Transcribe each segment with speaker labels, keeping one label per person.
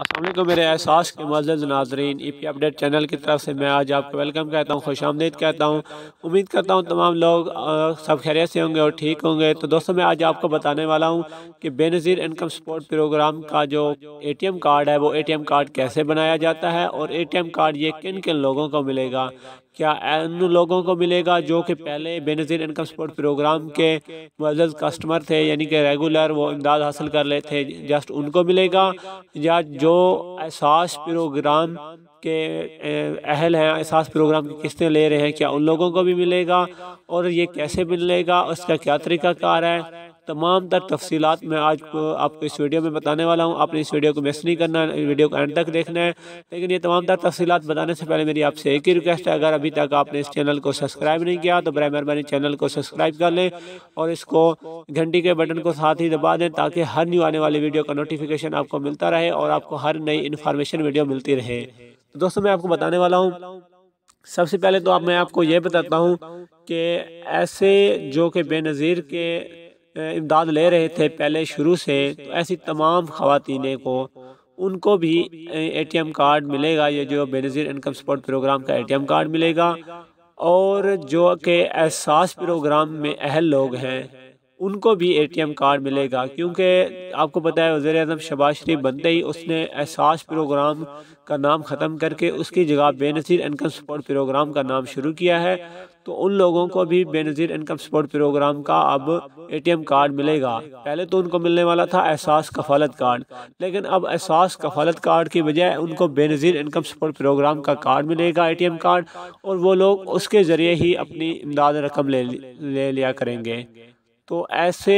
Speaker 1: असल मेरे एहसास के मजद नाजरीन ई पी अपडेट चैनल की तरफ से मैं आज आपको वेलकम कहता हूँ खुश आमदीद कहता हूँ उम्मीद करता हूँ तमाम लोग आ, सब खैरियत से होंगे और ठीक होंगे तो दोस्तों मैं आज आपको बताने वाला हूँ कि बेनज़ीर इनकम सपोर्ट प्रोग्राम का जो ए टी एम कार्ड है वो ए टी एम कार्ड कैसे बनाया जाता है और ए टी एम कार्ड ये किन किन लोगों को मिलेगा क्या उन लोगों को मिलेगा जो कि पहले बेनज़ीर इनकम सपोर्ट प्रोग्राम के मजद कस्टमर थे यानी कि रेगुलर वो इमदाद हासिल कर ले थे जस्ट उनको मिलेगा या जो एहसास प्रोग्राम के अहल हैं एहसास प्रोग्राम की किस्तें ले रहे हैं क्या उन लोगों को भी मिलेगा और ये कैसे मिलेगा उसका क्या तरीका कार है तमाम तर तफसी मैं आज आपको इस वीडियो में बताने वाला हूँ आपने इस वीडियो को मिस नहीं करना वीडियो को एंड तक देखना है लेकिन ये तमाम तर तफसी बताने से पहले मेरी आपसे एक ही रिक्वेस्ट है अगर अभी तक आपने इस चैनल को सब्सक्राइब नहीं किया तो बर मेहरबानी चैनल को सब्सक्राइब कर लें और इसको घंटी के बटन को साथ ही दबा दें ताकि हर न्यू आने वाली वीडियो का नोटिफिकेशन आपको मिलता रहे और आपको हर नई इन्फॉर्मेशन वीडियो मिलती रहे तो दोस्तों मैं आपको बताने वाला हूँ सबसे पहले तो आप मैं आपको ये बताता हूँ कि ऐसे जो कि बेनज़ीर के इमदाद ले रहे थे पहले शुरू से तो ऐसी तमाम खातिन को उनको भी एटीएम कार्ड मिलेगा ये जो बेनज़ीर इनकम सपोर्ट प्रोग्राम का एटीएम कार्ड मिलेगा और जो कि एहसास प्रोग्राम में अहल लोग हैं उनको भी एटीएम कार्ड मिलेगा क्योंकि आपको पता है वजे अजम शबाज शरीफ बनते ही उसने एहसास प्रोग्राम का नाम ख़त्म करके उसकी जगह बेनज़ीर इनकम सपोर्ट प्रोग्राम का नाम शुरू किया है तो उन लोगों को भी बेनज़ीर इनकम सपोर्ट प्रोग्राम का अब एटीएम कार्ड मिलेगा पहले तो उनको मिलने वाला था एहसास कफालत कार्ड लेकिन अब एहसास कफालत कार्ड की बजाय उनको बेनज़ीर इनकम सपोर्ट प्रोग्राम का कार्ड मिलेगा एटीएम कार्ड और वो लोग उसके ज़रिए ही अपनी इमदाद रकम ले ले लिया करेंगे तो ऐसे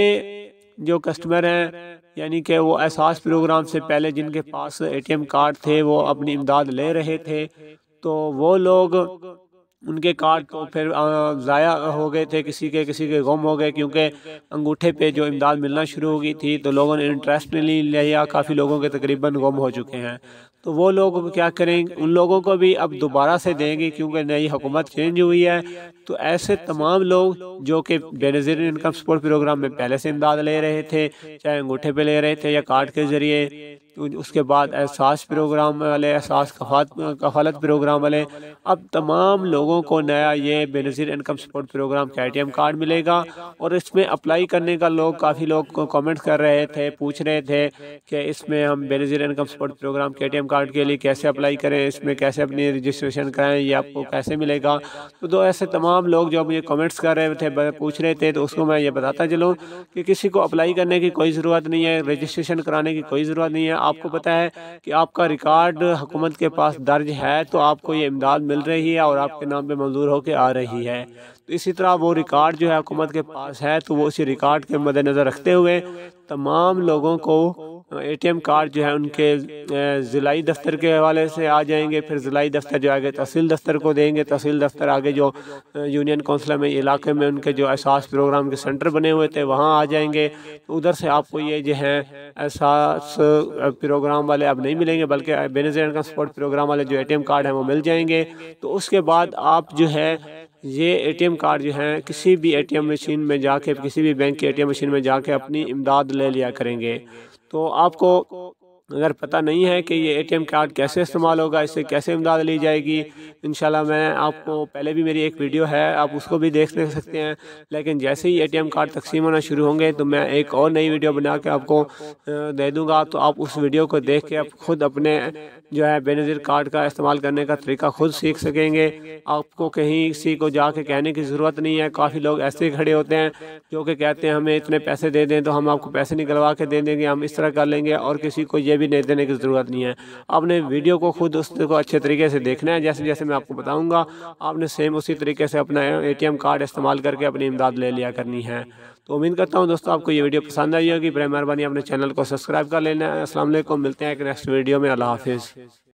Speaker 1: जो कस्टमर हैं यानी कि वो एहसास प्रोग्राम से पहले जिनके पास एटीएम कार्ड थे वो अपनी इमदाद ले रहे थे तो वो लोग उनके कार्ड तो फिर ज़ाया हो गए थे किसी के किसी के गुम हो गए क्योंकि अंगूठे पे जो इमदाद मिलना शुरू हो गई थी तो लोगों ने इंटरेस्ट नहीं लिया काफ़ी लोगों के तकरीबन गुम हो चुके हैं तो वो लोग क्या करेंगे उन लोगों को भी अब दोबारा से देंगे क्योंकि नई हुकूमत चेंज हुई है तो ऐसे तमाम लोग जो कि बेनजीर इनकम सपोर्ट प्रोग्राम में पहले से इमदाद ले रहे थे चाहे अंगूठे पे ले रहे थे या कार्ड के ज़रिए उसके बाद एहसास प्रोग्राम वाले एहसास कफालत प्रोग्राम वाले अब तमाम लोगों को नया ये बेनज़ीर इनकम सपोर्ट प्रोग्राम का ए कार्ड मिलेगा और इसमें अप्लाई करने का लोग काफ़ी लोग कमेंट कर रहे थे पूछ रहे थे कि इसमें हम बेनज़ीर इनकम सपोर्ट प्रोग्राम के ए कार्ड के लिए कैसे अप्लाई करें इसमें कैसे अपनी रजिस्ट्रेशन कराएँ ये आपको कैसे मिलेगा तो दो ऐसे तमाम लोग जो मुझे कमेंट्स कर रहे थे पूछ रहे थे तो उसको मैं ये बताता चलूँ कि किसी को अप्लाई करने की कोई ज़रूरत नहीं है रजिस्ट्रेशन कराने की कोई ज़रूरत नहीं है आपको पता है कि आपका रिकॉर्ड हुकूमत के पास दर्ज है तो आपको ये इमदाद मिल रही है और आपके नाम पर मंजूर होकर आ रही है तो इसी तरह वो रिकॉर्ड जो है हुकूमत के पास है तो वो उसी रिकॉर्ड के मद्देनज़र रखते हुए तमाम लोगों को एटीएम कार्ड जो है उनके ज़िलाई दफ्तर के हवाले से आ जाएंगे फिर ज़िलाई दफ्तर जो आगे तहसील दफ्तर को देंगे तहसील दफ्तर आगे जो यूनियन कौंसिल में इलाके में उनके जो एहसास प्रोग्राम के सेंटर बने हुए थे वहाँ आ जाएंगे तो उधर से आपको ये जो है एहसास प्रोग्राम वाले अब नहीं मिलेंगे बल्कि बेनजीर का सपोर्ट प्रोग्राम वाले जो ए कार्ड हैं वो मिल जाएंगे तो उसके बाद आप जो है ये एटीएम कार्ड जो है किसी भी एटीएम मशीन में जाके किसी भी बैंक के एटीएम मशीन में जाके अपनी इमदाद ले लिया करेंगे तो आपको अगर पता नहीं है कि ये एटीएम कार्ड कैसे इस्तेमाल होगा इससे कैसे इमदाद ली जाएगी इन मैं आपको पहले भी मेरी एक वीडियो है आप उसको भी देख देख सकते हैं लेकिन जैसे ही एटीएम कार्ड तकसीम होना शुरू होंगे तो मैं एक और नई वीडियो बना के आपको दे दूँगा तो आप उस वीडियो को देख के आप खुद अपने जो है बेनज़ीर कार्ड का इस्तेमाल करने का तरीका खुद सीख सकेंगे आपको कहीं किसी को जा कहने की ज़रूरत नहीं है काफ़ी लोग ऐसे खड़े होते हैं जो कि कहते हैं हमें इतने पैसे दे दें तो हम आपको पैसे निकलवा के दे देंगे हम इस तरह कर लेंगे और किसी को ये ये भी नहीं देने की ज़रूरत नहीं है आपने वीडियो को खुद उसको अच्छे तरीके से देखना है जैसे जैसे मैं आपको बताऊँगा आपने सेम उसी तरीके से अपना ए कार्ड इस्तेमाल करके अपनी इमदाद ले लिया करनी है तो उम्मीद करता हूँ दोस्तों आपको ये वीडियो पसंद आई होगी बड़े मेहरबानी अपने चैनल को सब्सक्राइब कर लेना है असल मिलते हैं एक नेक्स्ट वीडियो में अल्लाह हाफिज़